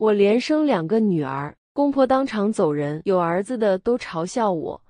我连生两个女儿，公婆当场走人，有儿子的都嘲笑我，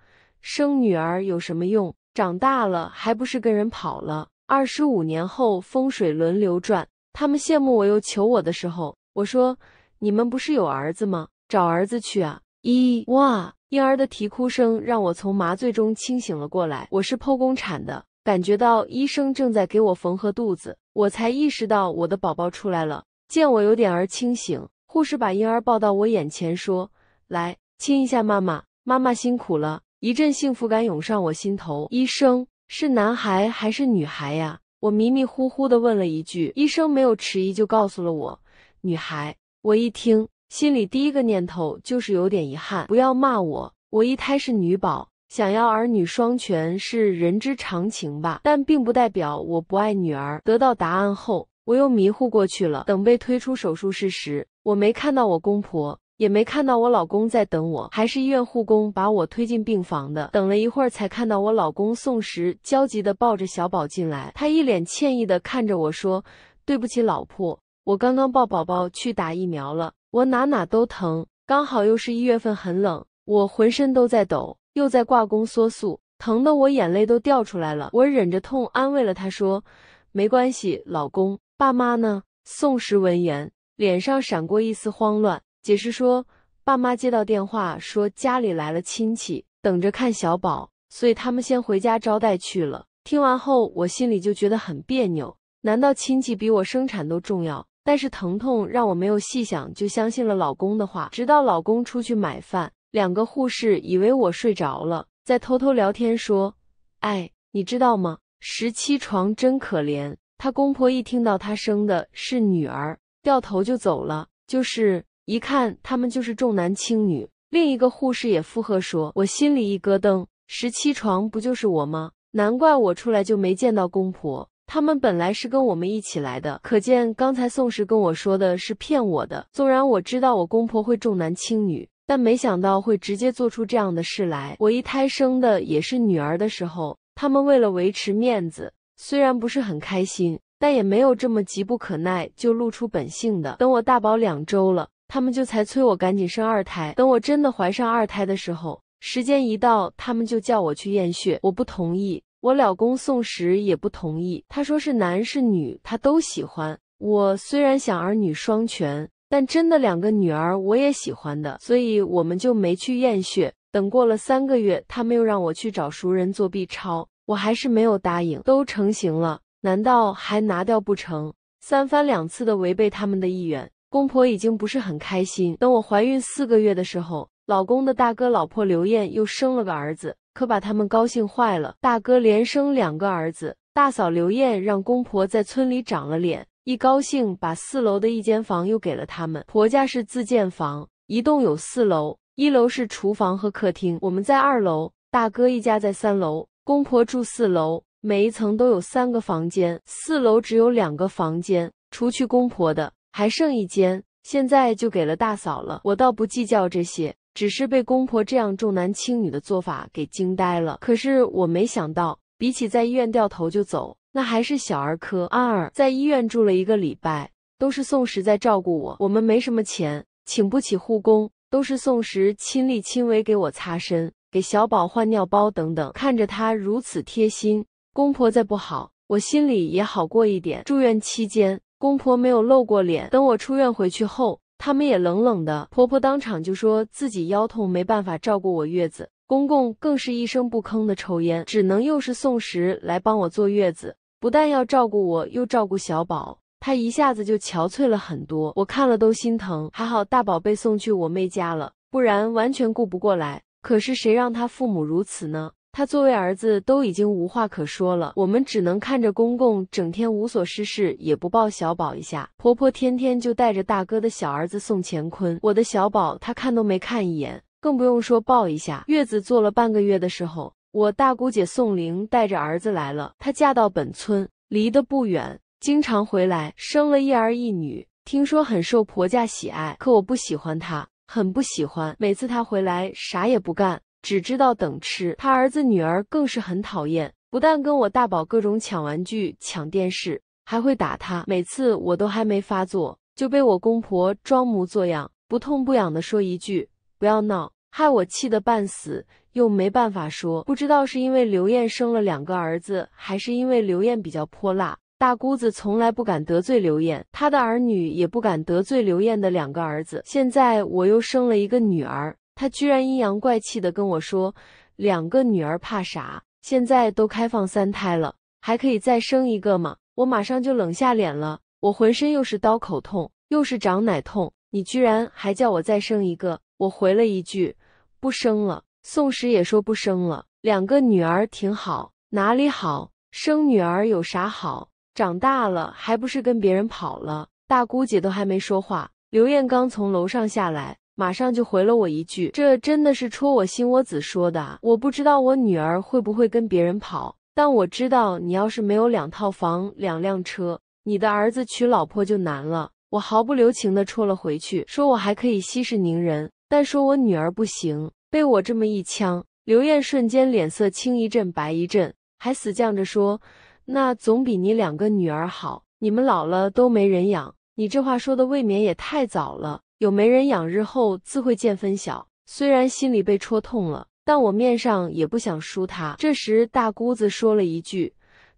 生女儿有什么用？长大了还不是跟人跑了。二十五年后，风水轮流转，他们羡慕我又求我的时候，我说：“你们不是有儿子吗？找儿子去啊！”一哇，婴儿的啼哭声让我从麻醉中清醒了过来。我是剖宫产的，感觉到医生正在给我缝合肚子，我才意识到我的宝宝出来了。见我有点儿清醒。护士把婴儿抱到我眼前，说：“来亲一下妈妈，妈妈辛苦了。”一阵幸福感涌上我心头。医生是男孩还是女孩呀？我迷迷糊糊地问了一句。医生没有迟疑，就告诉了我女孩。我一听，心里第一个念头就是有点遗憾。不要骂我，我一胎是女宝，想要儿女双全是人之常情吧？但并不代表我不爱女儿。得到答案后，我又迷糊过去了。等被推出手术室时，我没看到我公婆，也没看到我老公在等我，还是医院护工把我推进病房的。等了一会儿，才看到我老公宋时焦急的抱着小宝进来，他一脸歉意的看着我说：“对不起，老婆，我刚刚抱宝宝去打疫苗了，我哪哪都疼，刚好又是一月份很冷，我浑身都在抖，又在挂宫缩素，疼的我眼泪都掉出来了。”我忍着痛安慰了他说：“没关系，老公，爸妈呢？”宋时闻言。脸上闪过一丝慌乱，解释说：“爸妈接到电话，说家里来了亲戚，等着看小宝，所以他们先回家招待去了。”听完后，我心里就觉得很别扭。难道亲戚比我生产都重要？但是疼痛让我没有细想，就相信了老公的话。直到老公出去买饭，两个护士以为我睡着了，在偷偷聊天说：“哎，你知道吗？十七床真可怜，她公婆一听到她生的是女儿。”掉头就走了，就是一看他们就是重男轻女。另一个护士也附和说：“我心里一咯噔，十七床不就是我吗？难怪我出来就没见到公婆，他们本来是跟我们一起来的。可见刚才宋氏跟我说的是骗我的。纵然我知道我公婆会重男轻女，但没想到会直接做出这样的事来。我一胎生的也是女儿的时候，他们为了维持面子，虽然不是很开心。”但也没有这么急不可耐就露出本性的。等我大宝两周了，他们就才催我赶紧生二胎。等我真的怀上二胎的时候，时间一到，他们就叫我去验血，我不同意。我老公宋时也不同意，他说是男是女他都喜欢。我虽然想儿女双全，但真的两个女儿我也喜欢的，所以我们就没去验血。等过了三个月，他们又让我去找熟人做 B 超，我还是没有答应。都成型了。难道还拿掉不成？三番两次的违背他们的意愿，公婆已经不是很开心。等我怀孕四个月的时候，老公的大哥老婆刘艳又生了个儿子，可把他们高兴坏了。大哥连生两个儿子，大嫂刘艳让公婆在村里长了脸，一高兴把四楼的一间房又给了他们。婆家是自建房，一栋有四楼，一楼是厨房和客厅，我们在二楼，大哥一家在三楼，公婆住四楼。每一层都有三个房间，四楼只有两个房间，除去公婆的，还剩一间，现在就给了大嫂了。我倒不计较这些，只是被公婆这样重男轻女的做法给惊呆了。可是我没想到，比起在医院掉头就走，那还是小儿科。二在医院住了一个礼拜，都是宋时在照顾我。我们没什么钱，请不起护工，都是宋时亲力亲为给我擦身、给小宝换尿包等等。看着他如此贴心。公婆再不好，我心里也好过一点。住院期间，公婆没有露过脸。等我出院回去后，他们也冷冷的。婆婆当场就说自己腰痛，没办法照顾我月子。公公更是一声不吭的抽烟，只能又是送食来帮我坐月子。不但要照顾我，又照顾小宝，他一下子就憔悴了很多，我看了都心疼。还好大宝被送去我妹家了，不然完全顾不过来。可是谁让他父母如此呢？他作为儿子都已经无话可说了，我们只能看着公公整天无所事事，也不抱小宝一下。婆婆天天就带着大哥的小儿子宋乾坤，我的小宝他看都没看一眼，更不用说抱一下。月子坐了半个月的时候，我大姑姐宋玲带着儿子来了，她嫁到本村，离得不远，经常回来，生了一儿一女，听说很受婆家喜爱。可我不喜欢她，很不喜欢。每次她回来，啥也不干。只知道等吃，他儿子女儿更是很讨厌，不但跟我大宝各种抢玩具、抢电视，还会打他。每次我都还没发作，就被我公婆装模作样、不痛不痒的说一句“不要闹”，害我气得半死，又没办法说。不知道是因为刘艳生了两个儿子，还是因为刘艳比较泼辣，大姑子从来不敢得罪刘艳，她的儿女也不敢得罪刘艳的两个儿子。现在我又生了一个女儿。她居然阴阳怪气的跟我说：“两个女儿怕啥？现在都开放三胎了，还可以再生一个吗？”我马上就冷下脸了，我浑身又是刀口痛，又是长奶痛，你居然还叫我再生一个！我回了一句：“不生了。”宋时也说不生了。两个女儿挺好，哪里好？生女儿有啥好？长大了还不是跟别人跑了？大姑姐都还没说话，刘艳刚从楼上下来。马上就回了我一句：“这真的是戳我心窝子说的。我不知道我女儿会不会跟别人跑，但我知道你要是没有两套房、两辆车，你的儿子娶老婆就难了。”我毫不留情的戳了回去，说我还可以息事宁人，但说我女儿不行。被我这么一呛，刘艳瞬间脸色青一阵白一阵，还死犟着说：“那总比你两个女儿好，你们老了都没人养。”你这话说的未免也太早了。有没人养，日后自会见分晓。虽然心里被戳痛了，但我面上也不想输他。这时大姑子说了一句：“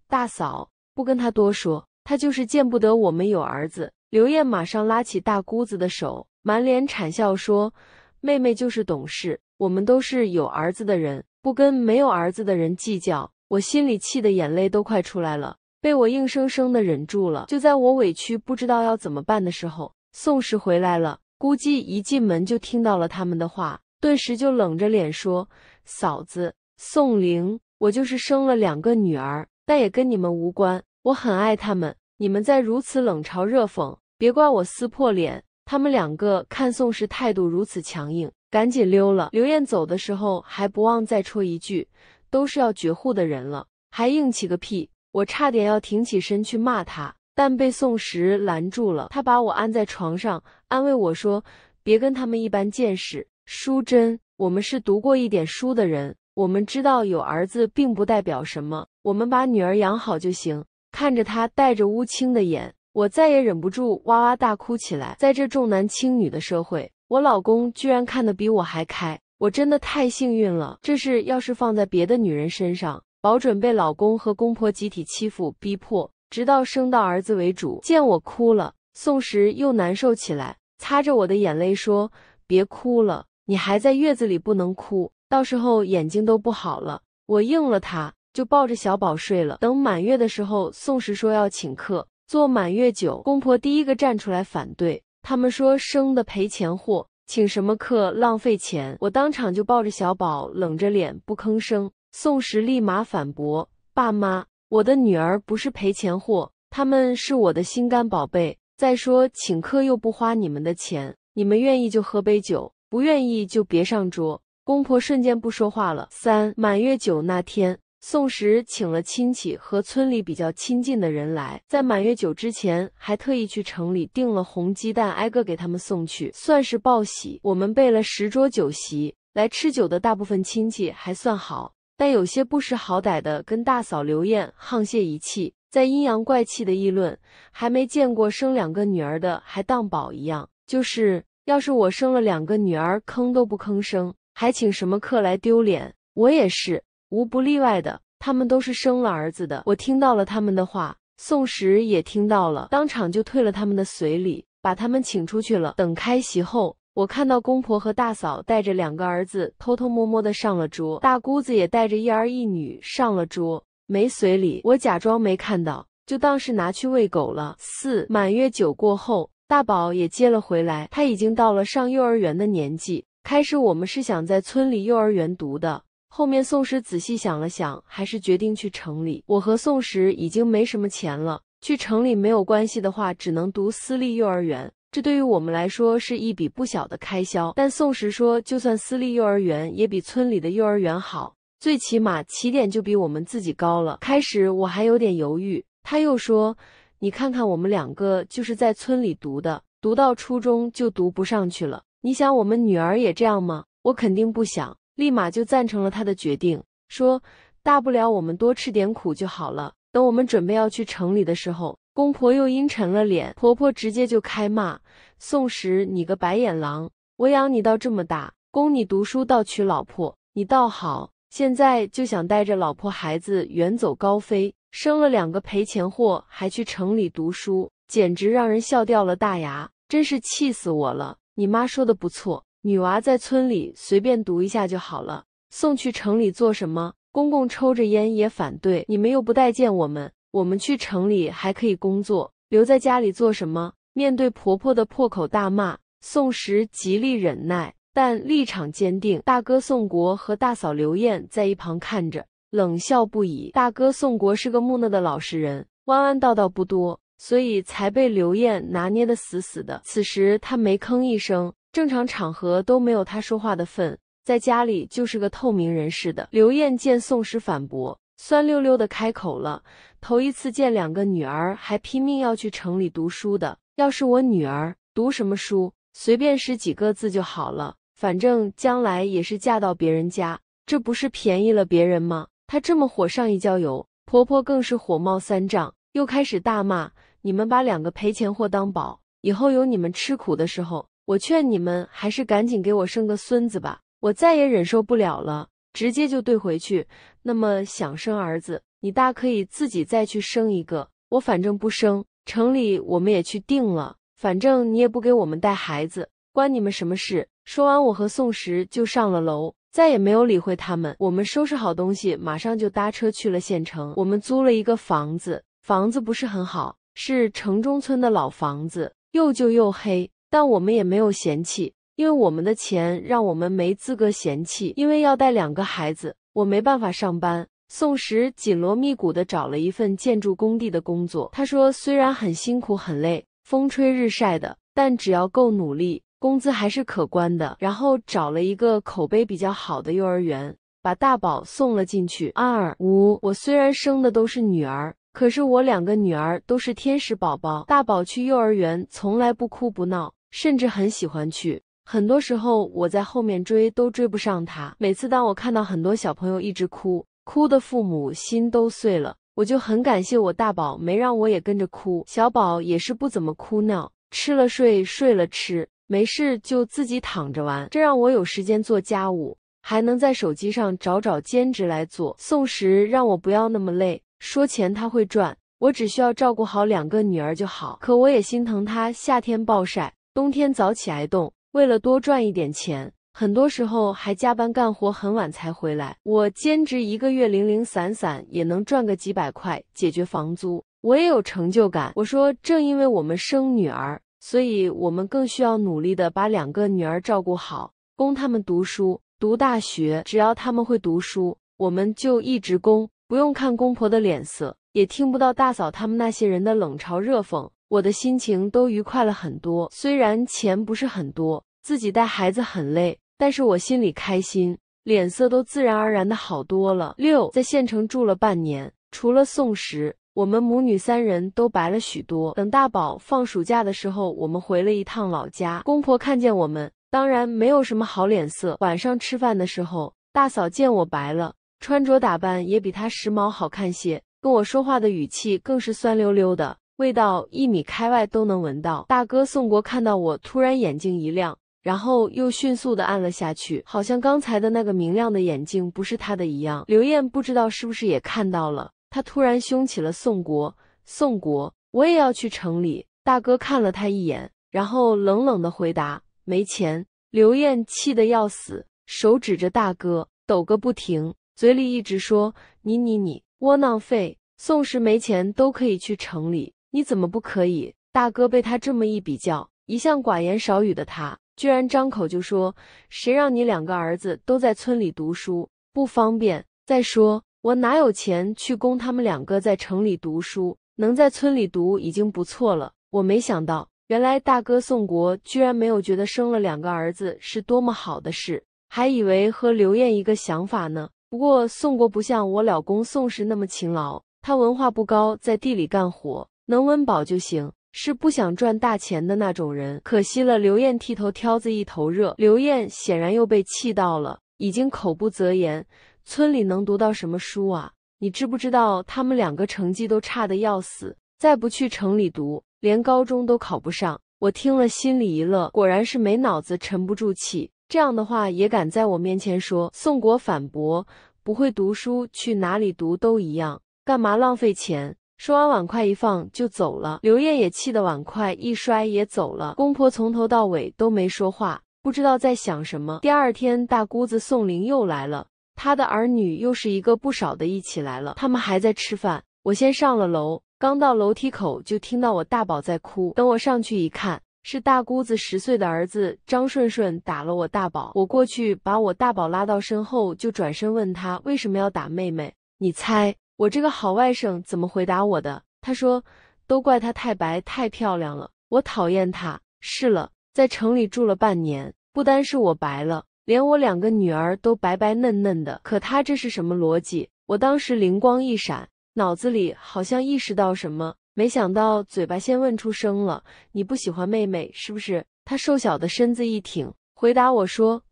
大嫂，不跟他多说，他就是见不得我们有儿子。”刘艳马上拉起大姑子的手，满脸谄笑说：“妹妹就是懂事，我们都是有儿子的人，不跟没有儿子的人计较。”我心里气得眼泪都快出来了，被我硬生生的忍住了。就在我委屈不知道要怎么办的时候，宋氏回来了。估计一进门就听到了他们的话，顿时就冷着脸说：“嫂子，宋玲，我就是生了两个女儿，但也跟你们无关。我很爱他们，你们再如此冷嘲热讽，别怪我撕破脸。”他们两个看宋氏态度如此强硬，赶紧溜了。刘艳走的时候还不忘再戳一句：“都是要绝户的人了，还硬起个屁！”我差点要挺起身去骂他。但被宋时拦住了。他把我按在床上，安慰我说：“别跟他们一般见识，淑珍，我们是读过一点书的人，我们知道有儿子并不代表什么，我们把女儿养好就行。”看着他带着乌青的眼，我再也忍不住，哇哇大哭起来。在这重男轻女的社会，我老公居然看得比我还开，我真的太幸运了。这事要是放在别的女人身上，保准被老公和公婆集体欺负逼迫。直到生到儿子为主，见我哭了，宋时又难受起来，擦着我的眼泪说：“别哭了，你还在月子里不能哭，到时候眼睛都不好了。”我应了他，就抱着小宝睡了。等满月的时候，宋时说要请客做满月酒，公婆第一个站出来反对，他们说生的赔钱货，请什么客浪费钱。我当场就抱着小宝，冷着脸不吭声。宋时立马反驳：“爸妈。”我的女儿不是赔钱货，他们是我的心肝宝贝。再说请客又不花你们的钱，你们愿意就喝杯酒，不愿意就别上桌。公婆瞬间不说话了。三满月酒那天，宋时请了亲戚和村里比较亲近的人来，在满月酒之前还特意去城里订了红鸡蛋，挨个给他们送去，算是报喜。我们备了十桌酒席，来吃酒的大部分亲戚还算好。但有些不识好歹的，跟大嫂刘艳沆瀣一气，在阴阳怪气的议论。还没见过生两个女儿的，还当宝一样。就是，要是我生了两个女儿，吭都不吭声，还请什么客来丢脸？我也是，无不例外的。他们都是生了儿子的。我听到了他们的话，宋时也听到了，当场就退了他们的随礼，把他们请出去了。等开席后。我看到公婆和大嫂带着两个儿子偷偷摸摸的上了桌，大姑子也带着一儿一女上了桌，没随礼，我假装没看到，就当是拿去喂狗了。四满月酒过后，大宝也接了回来，他已经到了上幼儿园的年纪。开始我们是想在村里幼儿园读的，后面宋石仔细想了想，还是决定去城里。我和宋石已经没什么钱了，去城里没有关系的话，只能读私立幼儿园。这对于我们来说是一笔不小的开销，但宋时说，就算私立幼儿园也比村里的幼儿园好，最起码起点就比我们自己高了。开始我还有点犹豫，他又说：“你看看我们两个，就是在村里读的，读到初中就读不上去了。你想我们女儿也这样吗？”我肯定不想，立马就赞成了他的决定，说：“大不了我们多吃点苦就好了。”等我们准备要去城里的时候。公婆又阴沉了脸，婆婆直接就开骂：“宋时，你个白眼狼！我养你到这么大，供你读书到娶老婆，你倒好，现在就想带着老婆孩子远走高飞，生了两个赔钱货，还去城里读书，简直让人笑掉了大牙！真是气死我了！你妈说的不错，女娃在村里随便读一下就好了，送去城里做什么？”公公抽着烟也反对：“你们又不待见我们。”我们去城里还可以工作，留在家里做什么？面对婆婆的破口大骂，宋时极力忍耐，但立场坚定。大哥宋国和大嫂刘艳在一旁看着，冷笑不已。大哥宋国是个木讷的老实人，弯弯道道不多，所以才被刘艳拿捏得死死的。此时他没吭一声，正常场合都没有他说话的份，在家里就是个透明人似的。刘艳见宋时反驳。酸溜溜的开口了，头一次见两个女儿还拼命要去城里读书的，要是我女儿读什么书，随便识几个字就好了，反正将来也是嫁到别人家，这不是便宜了别人吗？她这么火上一浇油，婆婆更是火冒三丈，又开始大骂：“你们把两个赔钱货当宝，以后有你们吃苦的时候。”我劝你们还是赶紧给我生个孙子吧，我再也忍受不了了。直接就怼回去。那么想生儿子，你大可以自己再去生一个。我反正不生，城里我们也去定了。反正你也不给我们带孩子，关你们什么事？说完，我和宋石就上了楼，再也没有理会他们。我们收拾好东西，马上就搭车去了县城。我们租了一个房子，房子不是很好，是城中村的老房子，又旧又黑，但我们也没有嫌弃。因为我们的钱让我们没资格嫌弃，因为要带两个孩子，我没办法上班。宋时紧锣密鼓地找了一份建筑工地的工作，他说虽然很辛苦很累，风吹日晒的，但只要够努力，工资还是可观的。然后找了一个口碑比较好的幼儿园，把大宝送了进去。二五，我虽然生的都是女儿，可是我两个女儿都是天使宝宝。大宝去幼儿园从来不哭不闹，甚至很喜欢去。很多时候我在后面追都追不上他。每次当我看到很多小朋友一直哭，哭的父母心都碎了，我就很感谢我大宝没让我也跟着哭。小宝也是不怎么哭闹，吃了睡，睡了吃，没事就自己躺着玩，这让我有时间做家务，还能在手机上找找兼职来做。宋时让我不要那么累，说钱他会赚，我只需要照顾好两个女儿就好。可我也心疼他，夏天暴晒，冬天早起挨冻。为了多赚一点钱，很多时候还加班干活，很晚才回来。我兼职一个月，零零散散也能赚个几百块，解决房租，我也有成就感。我说，正因为我们生女儿，所以我们更需要努力的把两个女儿照顾好，供他们读书、读大学。只要他们会读书，我们就一直供，不用看公婆的脸色，也听不到大嫂他们那些人的冷嘲热讽。我的心情都愉快了很多，虽然钱不是很多，自己带孩子很累，但是我心里开心，脸色都自然而然的好多了。六，在县城住了半年，除了宋时，我们母女三人都白了许多。等大宝放暑假的时候，我们回了一趟老家，公婆看见我们，当然没有什么好脸色。晚上吃饭的时候，大嫂见我白了，穿着打扮也比她时髦好看些，跟我说话的语气更是酸溜溜的。味道一米开外都能闻到。大哥宋国看到我，突然眼睛一亮，然后又迅速的按了下去，好像刚才的那个明亮的眼睛不是他的一样。刘艳不知道是不是也看到了，他突然凶起了宋国。宋国，我也要去城里。大哥看了他一眼，然后冷冷的回答：没钱。刘艳气得要死，手指着大哥抖个不停，嘴里一直说：你你你，窝囊废。宋氏没钱都可以去城里。你怎么不可以？大哥被他这么一比较，一向寡言少语的他，居然张口就说：“谁让你两个儿子都在村里读书不方便？再说我哪有钱去供他们两个在城里读书？能在村里读已经不错了。”我没想到，原来大哥宋国居然没有觉得生了两个儿子是多么好的事，还以为和刘艳一个想法呢。不过宋国不像我老公宋氏那么勤劳，他文化不高，在地里干活。能温饱就行，是不想赚大钱的那种人。可惜了，刘艳剃头挑子一头热。刘艳显然又被气到了，已经口不择言。村里能读到什么书啊？你知不知道他们两个成绩都差得要死，再不去城里读，连高中都考不上。我听了心里一乐，果然是没脑子，沉不住气，这样的话也敢在我面前说。宋国反驳：不会读书去哪里读都一样，干嘛浪费钱？说完，碗筷一放就走了。刘艳也气得碗筷一摔也走了。公婆从头到尾都没说话，不知道在想什么。第二天，大姑子宋玲又来了，她的儿女又是一个不少的一起来了。他们还在吃饭，我先上了楼。刚到楼梯口，就听到我大宝在哭。等我上去一看，是大姑子十岁的儿子张顺顺打了我大宝。我过去把我大宝拉到身后，就转身问他为什么要打妹妹？你猜。我这个好外甥怎么回答我的？他说：“都怪他太白太漂亮了，我讨厌他。”是了，在城里住了半年，不单是我白了，连我两个女儿都白白嫩嫩的。可他这是什么逻辑？我当时灵光一闪，脑子里好像意识到什么，没想到嘴巴先问出声了：“你不喜欢妹妹是不是？”他瘦小的身子一挺，回答我说：“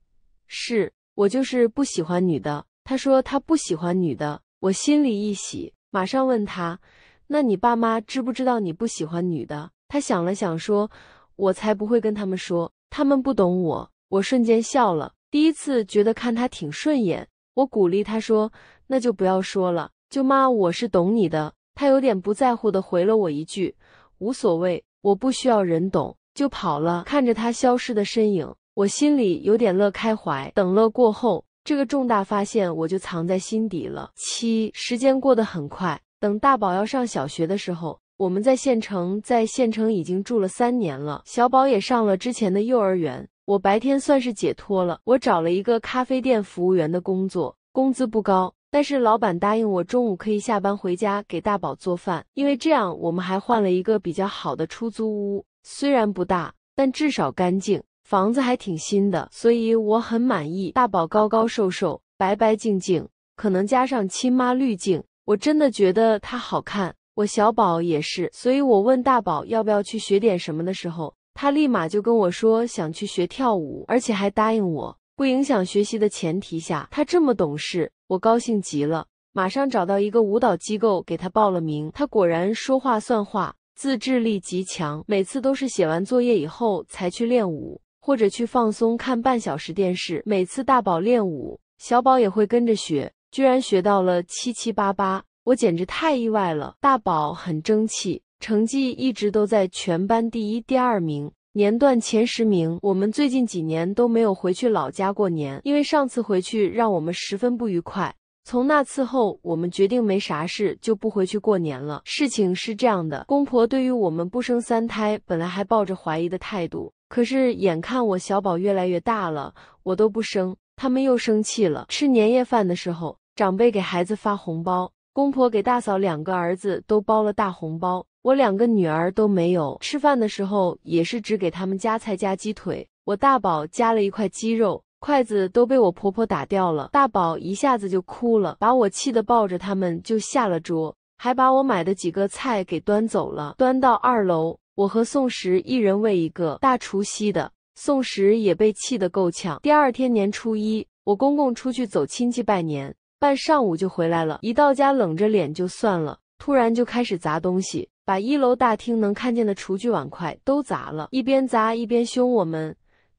是我就是不喜欢女的。”他说他不喜欢女的。我心里一喜，马上问他：“那你爸妈知不知道你不喜欢女的？”他想了想说：“我才不会跟他们说，他们不懂我。”我瞬间笑了，第一次觉得看他挺顺眼。我鼓励他说：“那就不要说了，舅妈，我是懂你的。”他有点不在乎的回了我一句：“无所谓，我不需要人懂。”就跑了。看着他消失的身影，我心里有点乐开怀。等乐过后。这个重大发现，我就藏在心底了。七，时间过得很快，等大宝要上小学的时候，我们在县城，在县城已经住了三年了。小宝也上了之前的幼儿园。我白天算是解脱了，我找了一个咖啡店服务员的工作，工资不高，但是老板答应我中午可以下班回家给大宝做饭，因为这样我们还换了一个比较好的出租屋，虽然不大，但至少干净。房子还挺新的，所以我很满意。大宝高高瘦瘦，白白净净，可能加上亲妈滤镜，我真的觉得他好看。我小宝也是，所以我问大宝要不要去学点什么的时候，他立马就跟我说想去学跳舞，而且还答应我不影响学习的前提下，他这么懂事，我高兴极了，马上找到一个舞蹈机构给他报了名。他果然说话算话，自制力极强，每次都是写完作业以后才去练舞。或者去放松，看半小时电视。每次大宝练舞，小宝也会跟着学，居然学到了七七八八，我简直太意外了。大宝很争气，成绩一直都在全班第一、第二名，年段前十名。我们最近几年都没有回去老家过年，因为上次回去让我们十分不愉快。从那次后，我们决定没啥事就不回去过年了。事情是这样的，公婆对于我们不生三胎，本来还抱着怀疑的态度。可是，眼看我小宝越来越大了，我都不生，他们又生气了。吃年夜饭的时候，长辈给孩子发红包，公婆给大嫂两个儿子都包了大红包，我两个女儿都没有。吃饭的时候，也是只给他们夹菜夹鸡腿，我大宝夹了一块鸡肉，筷子都被我婆婆打掉了，大宝一下子就哭了，把我气得抱着他们就下了桌，还把我买的几个菜给端走了，端到二楼。我和宋时一人喂一个，大除夕的宋时也被气得够呛。第二天年初一，我公公出去走亲戚拜年，半上午就回来了。一到家冷着脸就算了，突然就开始砸东西，把一楼大厅能看见的厨具碗筷都砸了。一边砸一边凶我们，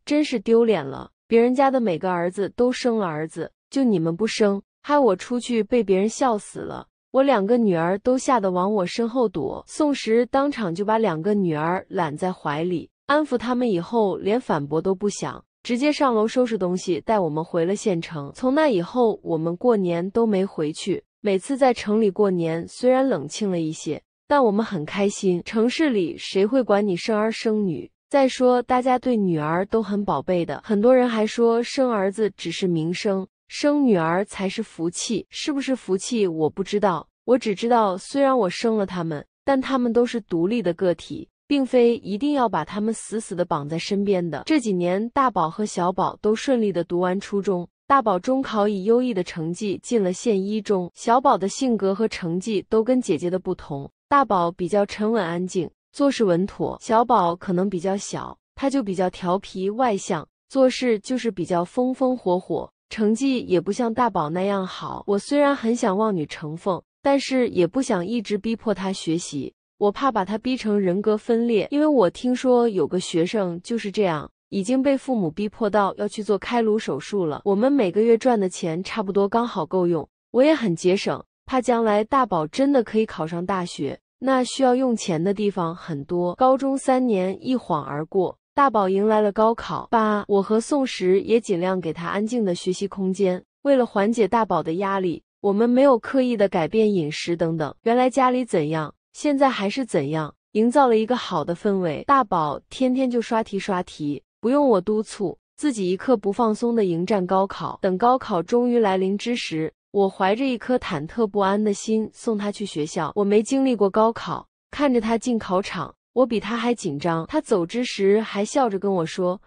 真是丢脸了。别人家的每个儿子都生了儿子，就你们不生，害我出去被别人笑死了。我两个女儿都吓得往我身后躲，宋时当场就把两个女儿揽在怀里，安抚他们以后，连反驳都不想，直接上楼收拾东西，带我们回了县城。从那以后，我们过年都没回去。每次在城里过年，虽然冷清了一些，但我们很开心。城市里谁会管你生儿生女？再说，大家对女儿都很宝贝的，很多人还说生儿子只是名声。生女儿才是福气，是不是福气我不知道。我只知道，虽然我生了他们，但他们都是独立的个体，并非一定要把他们死死的绑在身边的。这几年，大宝和小宝都顺利的读完初中，大宝中考以优异的成绩进了县一中。小宝的性格和成绩都跟姐姐的不同，大宝比较沉稳安静，做事稳妥；小宝可能比较小，他就比较调皮外向，做事就是比较风风火火。成绩也不像大宝那样好。我虽然很想望女成凤，但是也不想一直逼迫她学习，我怕把她逼成人格分裂。因为我听说有个学生就是这样，已经被父母逼迫到要去做开颅手术了。我们每个月赚的钱差不多刚好够用，我也很节省，怕将来大宝真的可以考上大学，那需要用钱的地方很多。高中三年一晃而过。大宝迎来了高考，爸，我和宋石也尽量给他安静的学习空间。为了缓解大宝的压力，我们没有刻意的改变饮食等等。原来家里怎样，现在还是怎样，营造了一个好的氛围。大宝天天就刷题刷题，不用我督促，自己一刻不放松的迎战高考。等高考终于来临之时，我怀着一颗忐忑不安的心送他去学校。我没经历过高考，看着他进考场。我比他还紧张，他走之时还笑着跟我说：“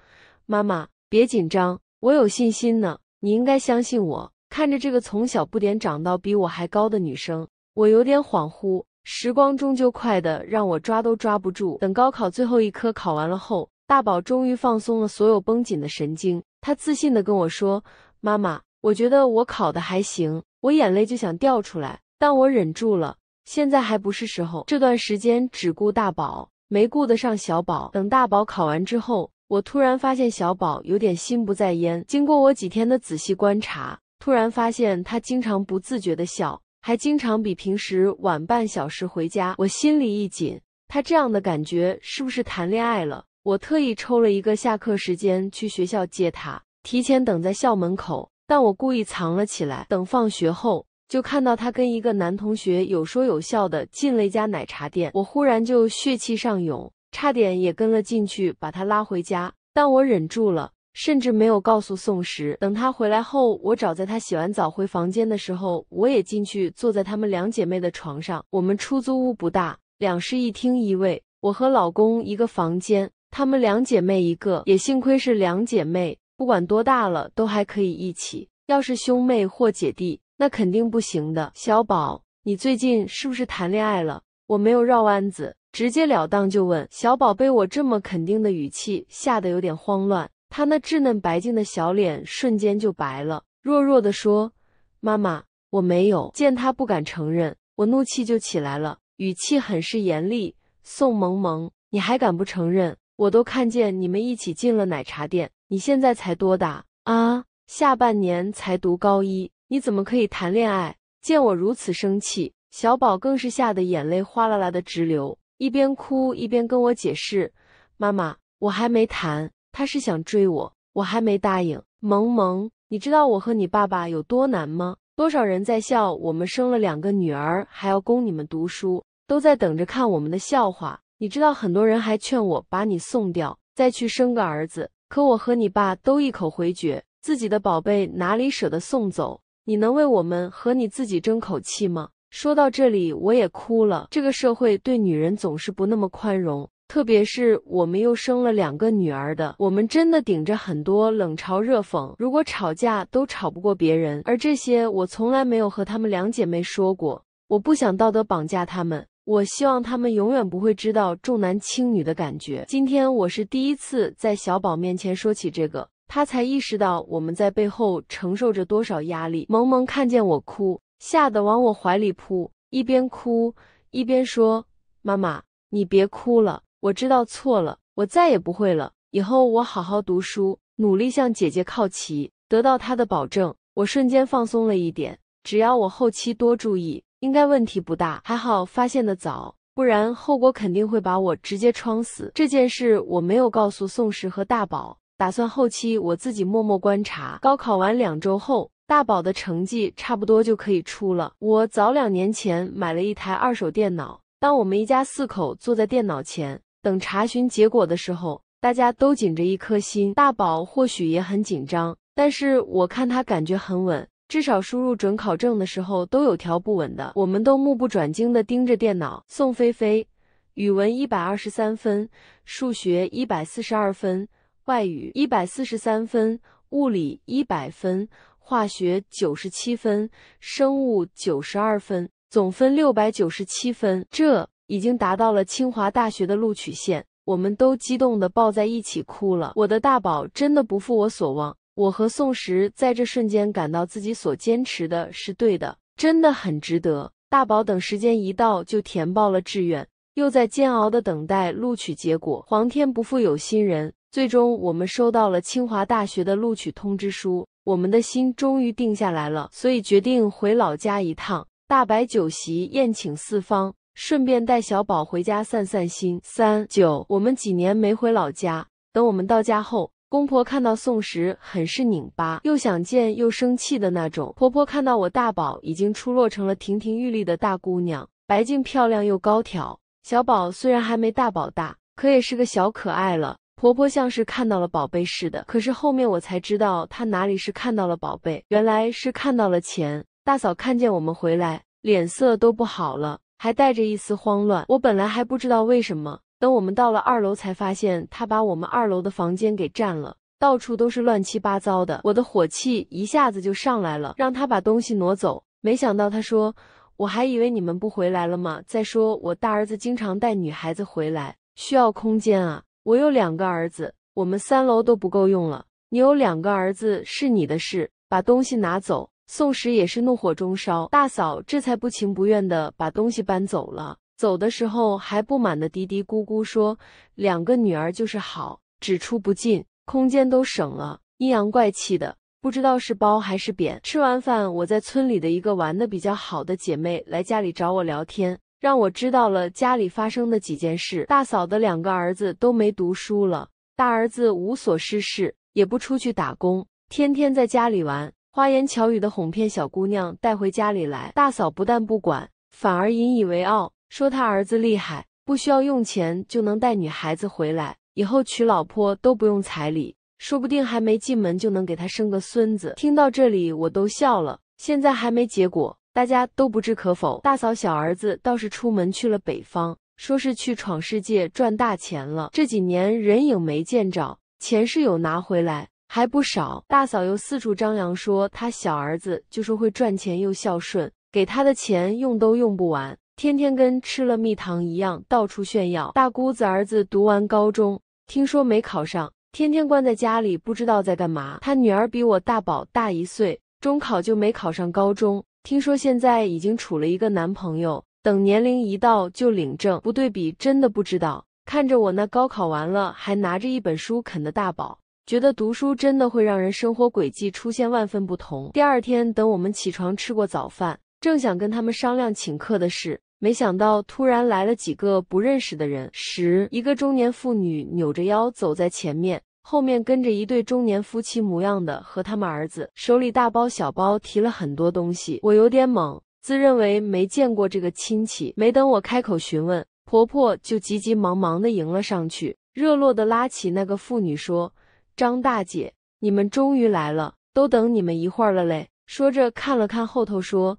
妈妈，别紧张，我有信心呢，你应该相信我。”看着这个从小不点长到比我还高的女生，我有点恍惚。时光终究快的让我抓都抓不住。等高考最后一科考完了后，大宝终于放松了所有绷紧的神经，他自信的跟我说：“妈妈，我觉得我考的还行。”我眼泪就想掉出来，但我忍住了，现在还不是时候。这段时间只顾大宝。没顾得上小宝，等大宝考完之后，我突然发现小宝有点心不在焉。经过我几天的仔细观察，突然发现他经常不自觉的笑，还经常比平时晚半小时回家。我心里一紧，他这样的感觉是不是谈恋爱了？我特意抽了一个下课时间去学校接他，提前等在校门口，但我故意藏了起来，等放学后。就看到她跟一个男同学有说有笑的进了一家奶茶店，我忽然就血气上涌，差点也跟了进去把他拉回家，但我忍住了，甚至没有告诉宋石。等他回来后，我找在他洗完澡回房间的时候，我也进去坐在他们两姐妹的床上。我们出租屋不大，两室一厅一卫，我和老公一个房间，他们两姐妹一个。也幸亏是两姐妹，不管多大了都还可以一起。要是兄妹或姐弟。那肯定不行的，小宝，你最近是不是谈恋爱了？我没有绕弯子，直截了当就问。小宝被我这么肯定的语气吓得有点慌乱，他那稚嫩白净的小脸瞬间就白了，弱弱地说：“妈妈，我没有。”见他不敢承认，我怒气就起来了，语气很是严厉：“宋萌萌，你还敢不承认？我都看见你们一起进了奶茶店。你现在才多大啊？下半年才读高一。”你怎么可以谈恋爱？见我如此生气，小宝更是吓得眼泪哗啦啦的直流，一边哭一边跟我解释：“妈妈，我还没谈，他是想追我，我还没答应。”萌萌，你知道我和你爸爸有多难吗？多少人在笑我们生了两个女儿还要供你们读书，都在等着看我们的笑话。你知道很多人还劝我把你送掉，再去生个儿子，可我和你爸都一口回绝，自己的宝贝哪里舍得送走？你能为我们和你自己争口气吗？说到这里，我也哭了。这个社会对女人总是不那么宽容，特别是我们又生了两个女儿的，我们真的顶着很多冷嘲热讽。如果吵架都吵不过别人，而这些我从来没有和她们两姐妹说过，我不想道德绑架她们，我希望她们永远不会知道重男轻女的感觉。今天我是第一次在小宝面前说起这个。他才意识到我们在背后承受着多少压力。萌萌看见我哭，吓得往我怀里扑，一边哭一边说：“妈妈，你别哭了，我知道错了，我再也不会了。以后我好好读书，努力向姐姐靠齐。”得到他的保证，我瞬间放松了一点。只要我后期多注意，应该问题不大。还好发现的早，不然后果肯定会把我直接撞死。这件事我没有告诉宋氏和大宝。打算后期我自己默默观察。高考完两周后，大宝的成绩差不多就可以出了。我早两年前买了一台二手电脑。当我们一家四口坐在电脑前等查询结果的时候，大家都紧着一颗心。大宝或许也很紧张，但是我看他感觉很稳，至少输入准考证的时候都有条不紊的。我们都目不转睛的盯着电脑。宋菲菲，语文一百二十三分，数学一百四十二分。外语一百四十三分，物理一百分，化学九十七分，生物九十二分，总分六百九十七分，这已经达到了清华大学的录取线。我们都激动的抱在一起哭了。我的大宝真的不负我所望。我和宋石在这瞬间感到自己所坚持的是对的，真的很值得。大宝等时间一到就填报了志愿，又在煎熬的等待录取结果。皇天不负有心人。最终，我们收到了清华大学的录取通知书，我们的心终于定下来了，所以决定回老家一趟，大摆酒席宴请四方，顺便带小宝回家散散心。三九，我们几年没回老家，等我们到家后，公婆看到宋时，很是拧巴，又想见又生气的那种。婆婆看到我大宝已经出落成了亭亭玉立的大姑娘，白净漂亮又高挑。小宝虽然还没大宝大，可也是个小可爱了。婆婆像是看到了宝贝似的，可是后面我才知道她哪里是看到了宝贝，原来是看到了钱。大嫂看见我们回来，脸色都不好了，还带着一丝慌乱。我本来还不知道为什么，等我们到了二楼，才发现她把我们二楼的房间给占了，到处都是乱七八糟的。我的火气一下子就上来了，让她把东西挪走。没想到她说：“我还以为你们不回来了吗？再说我大儿子经常带女孩子回来，需要空间啊。”我有两个儿子，我们三楼都不够用了。你有两个儿子是你的事，把东西拿走。宋时也是怒火中烧，大嫂这才不情不愿的把东西搬走了。走的时候还不满的嘀嘀咕咕说：“两个女儿就是好，只出不进，空间都省了。”阴阳怪气的，不知道是褒还是贬。吃完饭，我在村里的一个玩的比较好的姐妹来家里找我聊天。让我知道了家里发生的几件事。大嫂的两个儿子都没读书了，大儿子无所事事，也不出去打工，天天在家里玩，花言巧语的哄骗小姑娘带回家里来。大嫂不但不管，反而引以为傲，说他儿子厉害，不需要用钱就能带女孩子回来，以后娶老婆都不用彩礼，说不定还没进门就能给他生个孙子。听到这里，我都笑了。现在还没结果。大家都不置可否。大嫂小儿子倒是出门去了北方，说是去闯世界赚大钱了。这几年人影没见着，钱是有拿回来，还不少。大嫂又四处张扬说她小儿子就说会赚钱又孝顺，给他的钱用都用不完，天天跟吃了蜜糖一样，到处炫耀。大姑子儿子读完高中，听说没考上，天天关在家里，不知道在干嘛。他女儿比我大宝大一岁，中考就没考上高中。听说现在已经处了一个男朋友，等年龄一到就领证。不对比真的不知道。看着我那高考完了还拿着一本书啃的大宝，觉得读书真的会让人生活轨迹出现万分不同。第二天等我们起床吃过早饭，正想跟他们商量请客的事，没想到突然来了几个不认识的人。十一个中年妇女扭着腰走在前面。后面跟着一对中年夫妻模样的，和他们儿子手里大包小包提了很多东西。我有点懵，自认为没见过这个亲戚。没等我开口询问，婆婆就急急忙忙的迎了上去，热络的拉起那个妇女说：“张大姐，你们终于来了，都等你们一会儿了嘞。”说着看了看后头说：“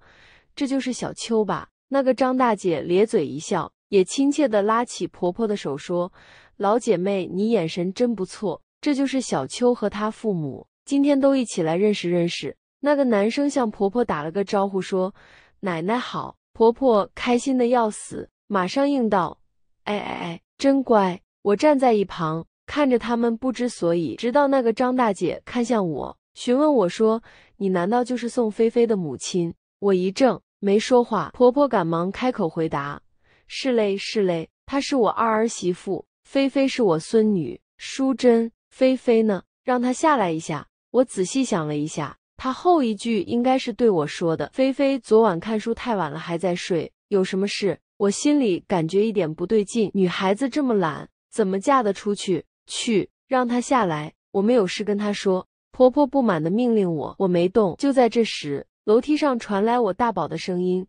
这就是小秋吧？”那个张大姐咧嘴一笑，也亲切的拉起婆婆的手说：“老姐妹，你眼神真不错。”这就是小秋和他父母，今天都一起来认识认识。那个男生向婆婆打了个招呼，说：“奶奶好。”婆婆开心的要死，马上应道：“哎哎哎，真乖。”我站在一旁看着他们不知所以，直到那个张大姐看向我，询问我说：“你难道就是宋菲菲的母亲？”我一怔，没说话。婆婆赶忙开口回答：“是嘞是嘞，她是我二儿媳妇，菲菲是我孙女，淑珍。”菲菲呢？让她下来一下。我仔细想了一下，她后一句应该是对我说的。菲菲昨晚看书太晚了，还在睡，有什么事？我心里感觉一点不对劲，女孩子这么懒，怎么嫁得出去？去，让她下来，我没有事跟她说。婆婆不满地命令我，我没动。就在这时，楼梯上传来我大宝的声音，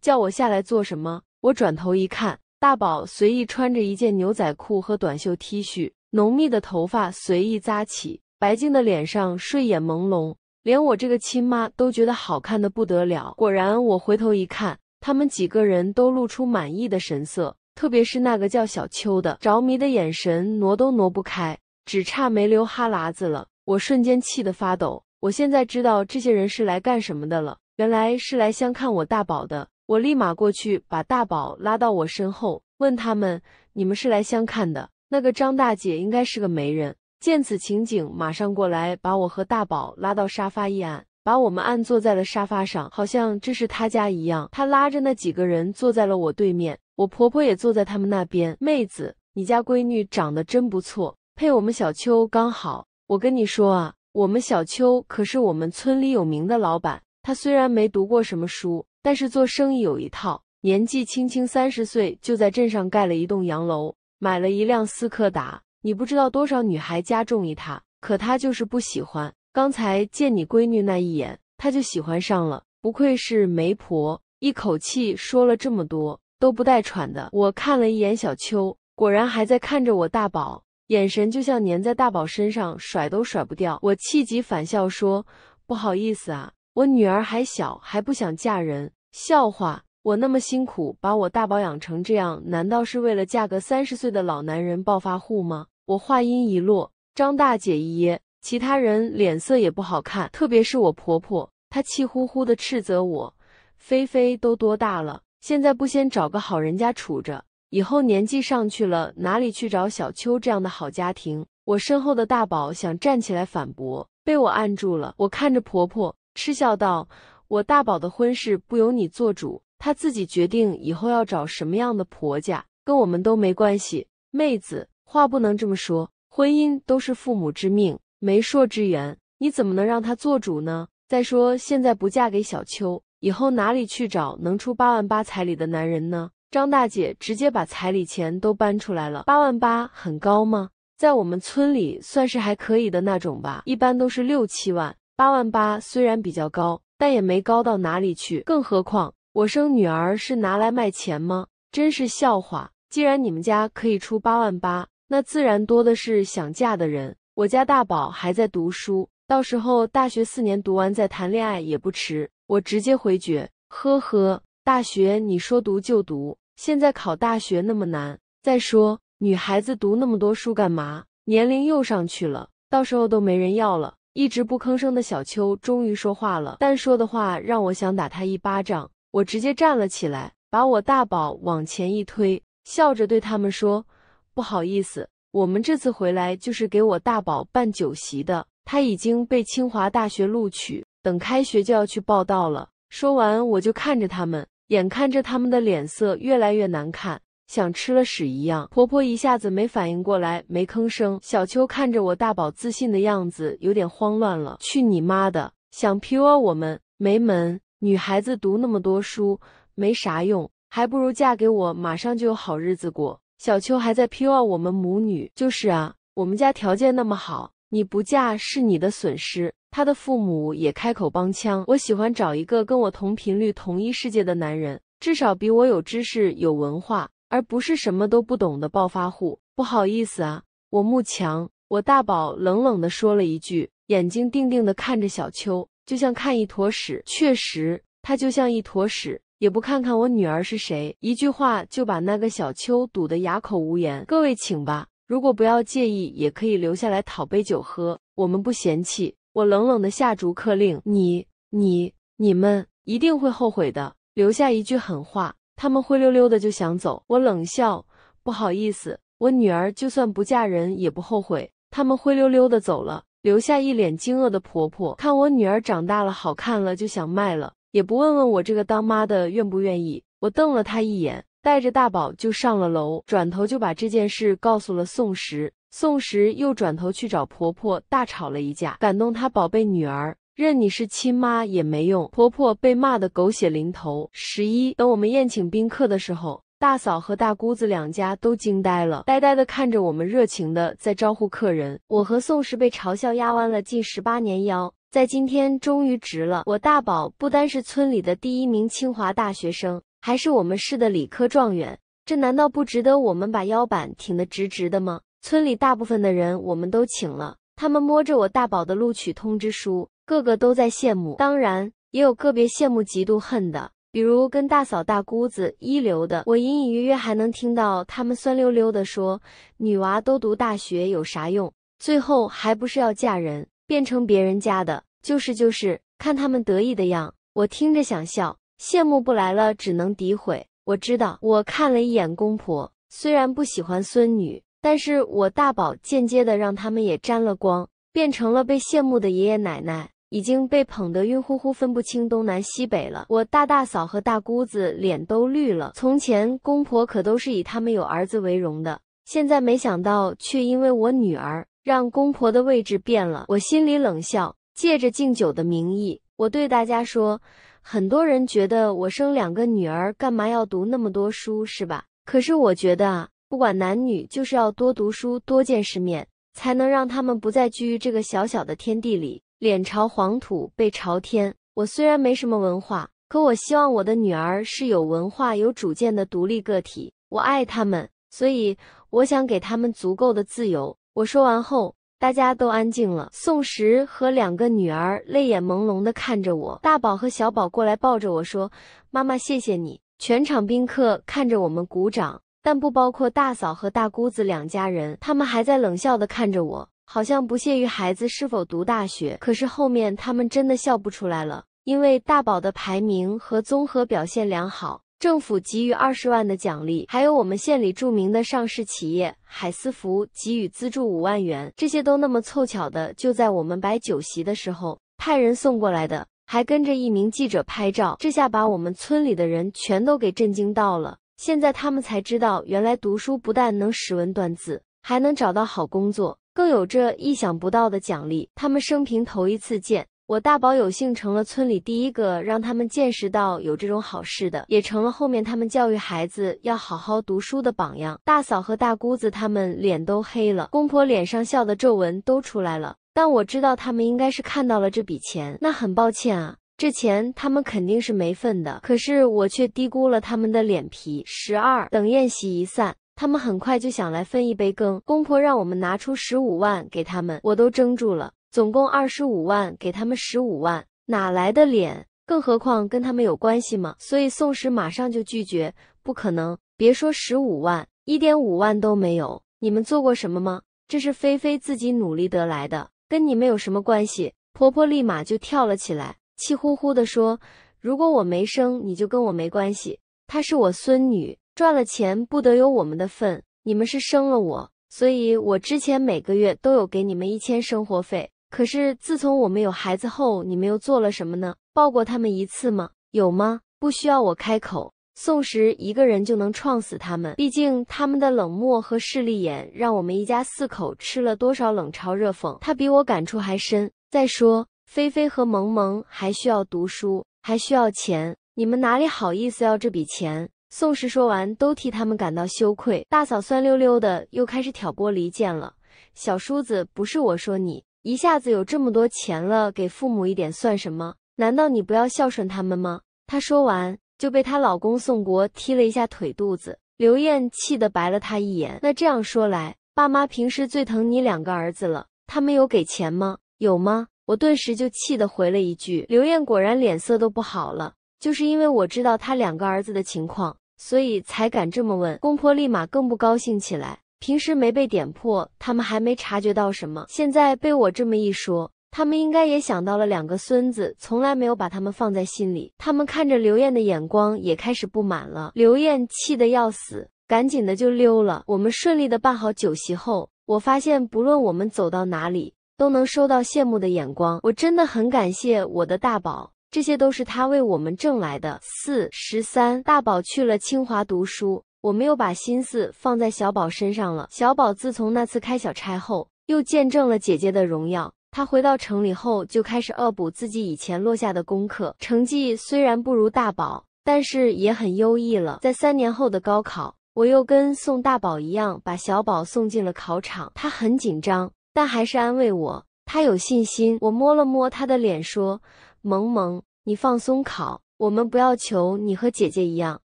叫我下来做什么？我转头一看，大宝随意穿着一件牛仔裤和短袖 T 恤。浓密的头发随意扎起，白净的脸上睡眼朦胧，连我这个亲妈都觉得好看的不得了。果然，我回头一看，他们几个人都露出满意的神色，特别是那个叫小秋的，着迷的眼神挪都挪不开，只差没流哈喇子了。我瞬间气得发抖。我现在知道这些人是来干什么的了，原来是来相看我大宝的。我立马过去把大宝拉到我身后，问他们：“你们是来相看的？”那个张大姐应该是个媒人，见此情景，马上过来把我和大宝拉到沙发一按，把我们按坐在了沙发上，好像这是他家一样。他拉着那几个人坐在了我对面，我婆婆也坐在他们那边。妹子，你家闺女长得真不错，配我们小秋刚好。我跟你说啊，我们小秋可是我们村里有名的老板，他虽然没读过什么书，但是做生意有一套。年纪轻轻三十岁就在镇上盖了一栋洋楼。买了一辆斯柯达，你不知道多少女孩家中意他，可他就是不喜欢。刚才见你闺女那一眼，他就喜欢上了。不愧是媒婆，一口气说了这么多都不带喘的。我看了一眼小秋，果然还在看着我大宝，眼神就像粘在大宝身上，甩都甩不掉。我气急反笑说：“不好意思啊，我女儿还小，还不想嫁人，笑话。”我那么辛苦把我大宝养成这样，难道是为了嫁个三十岁的老男人暴发户吗？我话音一落，张大姐一噎，其他人脸色也不好看，特别是我婆婆，她气呼呼地斥责我：“菲菲都多大了，现在不先找个好人家处着，以后年纪上去了，哪里去找小秋这样的好家庭？”我身后的大宝想站起来反驳，被我按住了。我看着婆婆，嗤笑道：“我大宝的婚事不由你做主。”她自己决定以后要找什么样的婆家，跟我们都没关系。妹子，话不能这么说，婚姻都是父母之命，媒妁之言，你怎么能让她做主呢？再说，现在不嫁给小秋，以后哪里去找能出八万八彩礼的男人呢？张大姐直接把彩礼钱都搬出来了，八万八很高吗？在我们村里算是还可以的那种吧，一般都是六七万，八万八虽然比较高，但也没高到哪里去，更何况。我生女儿是拿来卖钱吗？真是笑话！既然你们家可以出八万八，那自然多的是想嫁的人。我家大宝还在读书，到时候大学四年读完再谈恋爱也不迟。我直接回绝，呵呵，大学你说读就读？现在考大学那么难，再说女孩子读那么多书干嘛？年龄又上去了，到时候都没人要了。一直不吭声的小秋终于说话了，但说的话让我想打他一巴掌。我直接站了起来，把我大宝往前一推，笑着对他们说：“不好意思，我们这次回来就是给我大宝办酒席的。他已经被清华大学录取，等开学就要去报道了。”说完，我就看着他们，眼看着他们的脸色越来越难看，像吃了屎一样。婆婆一下子没反应过来，没吭声。小秋看着我大宝自信的样子，有点慌乱了。去你妈的！想 PUA 我们，没门！女孩子读那么多书没啥用，还不如嫁给我，马上就有好日子过。小秋还在 PUA 我们母女，就是啊，我们家条件那么好，你不嫁是你的损失。她的父母也开口帮腔。我喜欢找一个跟我同频率、同一世界的男人，至少比我有知识、有文化，而不是什么都不懂的暴发户。不好意思啊，我慕强。我大宝冷冷地说了一句，眼睛定定地看着小秋。就像看一坨屎，确实，他就像一坨屎，也不看看我女儿是谁，一句话就把那个小秋堵得哑口无言。各位请吧，如果不要介意，也可以留下来讨杯酒喝，我们不嫌弃。我冷冷的下逐客令，你、你、你们一定会后悔的，留下一句狠话。他们灰溜溜的就想走，我冷笑，不好意思，我女儿就算不嫁人也不后悔。他们灰溜溜的走了。留下一脸惊愕的婆婆，看我女儿长大了，好看了就想卖了，也不问问我这个当妈的愿不愿意。我瞪了她一眼，带着大宝就上了楼，转头就把这件事告诉了宋石。宋石又转头去找婆婆，大吵了一架。感动她宝贝女儿，认你是亲妈也没用。婆婆被骂的狗血淋头。十一，等我们宴请宾客的时候。大嫂和大姑子两家都惊呆了，呆呆的看着我们，热情的在招呼客人。我和宋氏被嘲笑压弯了近十八年腰，在今天终于直了。我大宝不单是村里的第一名清华大学生，还是我们市的理科状元，这难道不值得我们把腰板挺得直直的吗？村里大部分的人我们都请了，他们摸着我大宝的录取通知书，个个都在羡慕，当然也有个别羡慕、嫉妒、恨的。比如跟大嫂大姑子一流的，我隐隐约约还能听到他们酸溜溜的说：“女娃都读大学有啥用？最后还不是要嫁人，变成别人家的。”就是就是，看他们得意的样，我听着想笑，羡慕不来了，只能诋毁。我知道，我看了一眼公婆，虽然不喜欢孙女，但是我大宝间接的让他们也沾了光，变成了被羡慕的爷爷奶奶。已经被捧得晕乎乎，分不清东南西北了。我大大嫂和大姑子脸都绿了。从前公婆可都是以他们有儿子为荣的，现在没想到却因为我女儿让公婆的位置变了。我心里冷笑，借着敬酒的名义，我对大家说：很多人觉得我生两个女儿，干嘛要读那么多书，是吧？可是我觉得啊，不管男女，就是要多读书、多见世面，才能让他们不再居于这个小小的天地里。脸朝黄土背朝天，我虽然没什么文化，可我希望我的女儿是有文化、有主见的独立个体。我爱他们，所以我想给他们足够的自由。我说完后，大家都安静了。宋石和两个女儿泪眼朦胧地看着我，大宝和小宝过来抱着我说：“妈妈，谢谢你。”全场宾客看着我们鼓掌，但不包括大嫂和大姑子两家人，他们还在冷笑地看着我。好像不屑于孩子是否读大学，可是后面他们真的笑不出来了，因为大宝的排名和综合表现良好，政府给予二十万的奖励，还有我们县里著名的上市企业海思福给予资助五万元，这些都那么凑巧的，就在我们摆酒席的时候派人送过来的，还跟着一名记者拍照，这下把我们村里的人全都给震惊到了。现在他们才知道，原来读书不但能识文断字，还能找到好工作。更有这意想不到的奖励，他们生平头一次见。我大宝有幸成了村里第一个让他们见识到有这种好事的，也成了后面他们教育孩子要好好读书的榜样。大嫂和大姑子他们脸都黑了，公婆脸上笑的皱纹都出来了。但我知道他们应该是看到了这笔钱，那很抱歉啊，这钱他们肯定是没份的。可是我却低估了他们的脸皮。十二，等宴席一散。他们很快就想来分一杯羹，公婆让我们拿出十五万给他们，我都怔住了。总共二十五万，给他们十五万，哪来的脸？更何况跟他们有关系吗？所以宋石马上就拒绝，不可能，别说十五万，一点五万都没有。你们做过什么吗？这是菲菲自己努力得来的，跟你们有什么关系？婆婆立马就跳了起来，气呼呼地说：“如果我没生，你就跟我没关系。她是我孙女。”赚了钱不得有我们的份？你们是生了我，所以我之前每个月都有给你们一千生活费。可是自从我们有孩子后，你们又做了什么呢？抱过他们一次吗？有吗？不需要我开口，宋时一个人就能创死他们。毕竟他们的冷漠和势利眼，让我们一家四口吃了多少冷嘲热讽，他比我感触还深。再说，菲菲和萌萌还需要读书，还需要钱，你们哪里好意思要这笔钱？宋氏说完，都替他们感到羞愧。大嫂酸溜溜的，又开始挑拨离间了。小叔子，不是我说你，一下子有这么多钱了，给父母一点算什么？难道你不要孝顺他们吗？她说完就被她老公宋国踢了一下腿肚子。刘艳气得白了他一眼。那这样说来，爸妈平时最疼你两个儿子了，他们有给钱吗？有吗？我顿时就气得回了一句。刘艳果然脸色都不好了。就是因为我知道他两个儿子的情况，所以才敢这么问。公婆立马更不高兴起来。平时没被点破，他们还没察觉到什么，现在被我这么一说，他们应该也想到了两个孙子从来没有把他们放在心里。他们看着刘艳的眼光也开始不满了。刘艳气得要死，赶紧的就溜了。我们顺利的办好酒席后，我发现不论我们走到哪里，都能收到羡慕的眼光。我真的很感谢我的大宝。这些都是他为我们挣来的。四十三，大宝去了清华读书，我没有把心思放在小宝身上了。小宝自从那次开小差后，又见证了姐姐的荣耀。他回到城里后，就开始恶补自己以前落下的功课，成绩虽然不如大宝，但是也很优异了。在三年后的高考，我又跟送大宝一样，把小宝送进了考场。他很紧张，但还是安慰我，他有信心。我摸了摸他的脸，说。萌萌，你放松考，我们不要求你和姐姐一样，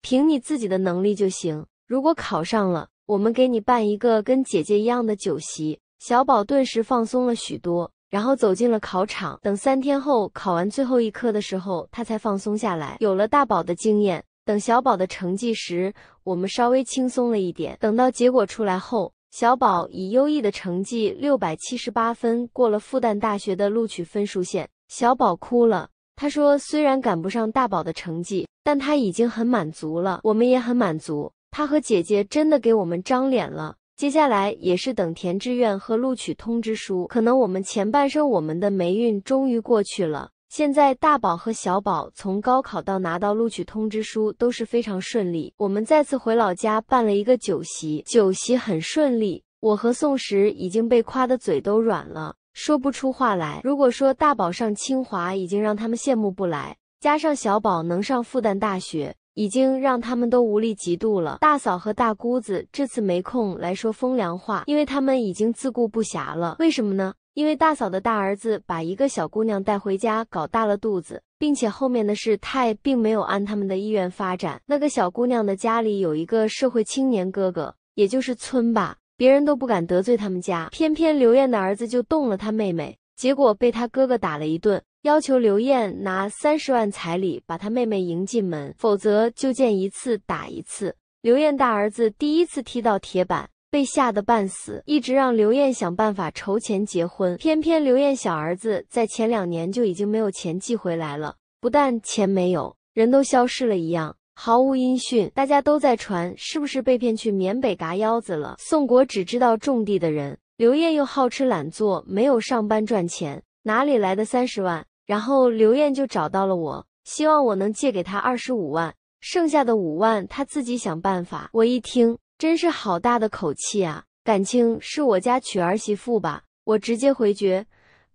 凭你自己的能力就行。如果考上了，我们给你办一个跟姐姐一样的酒席。小宝顿时放松了许多，然后走进了考场。等三天后考完最后一科的时候，他才放松下来。有了大宝的经验，等小宝的成绩时，我们稍微轻松了一点。等到结果出来后，小宝以优异的成绩六百七十八分过了复旦大学的录取分数线。小宝哭了，他说：“虽然赶不上大宝的成绩，但他已经很满足了。我们也很满足，他和姐姐真的给我们张脸了。接下来也是等填志愿和录取通知书。可能我们前半生我们的霉运终于过去了。现在大宝和小宝从高考到拿到录取通知书都是非常顺利。我们再次回老家办了一个酒席，酒席很顺利。我和宋石已经被夸得嘴都软了。”说不出话来。如果说大宝上清华已经让他们羡慕不来，加上小宝能上复旦大学，已经让他们都无力嫉妒了。大嫂和大姑子这次没空来说风凉话，因为他们已经自顾不暇了。为什么呢？因为大嫂的大儿子把一个小姑娘带回家，搞大了肚子，并且后面的事态并没有按他们的意愿发展。那个小姑娘的家里有一个社会青年哥哥，也就是村吧。别人都不敢得罪他们家，偏偏刘艳的儿子就动了他妹妹，结果被他哥哥打了一顿，要求刘艳拿三十万彩礼把他妹妹迎进门，否则就见一次打一次。刘艳大儿子第一次踢到铁板，被吓得半死，一直让刘艳想办法筹钱结婚。偏偏刘艳小儿子在前两年就已经没有钱寄回来了，不但钱没有，人都消失了一样。毫无音讯，大家都在传是不是被骗去缅北嘎腰子了。宋国只知道种地的人，刘艳又好吃懒做，没有上班赚钱，哪里来的三十万？然后刘艳就找到了我，希望我能借给她二十五万，剩下的五万她自己想办法。我一听，真是好大的口气啊！感情是我家娶儿媳妇吧？我直接回绝，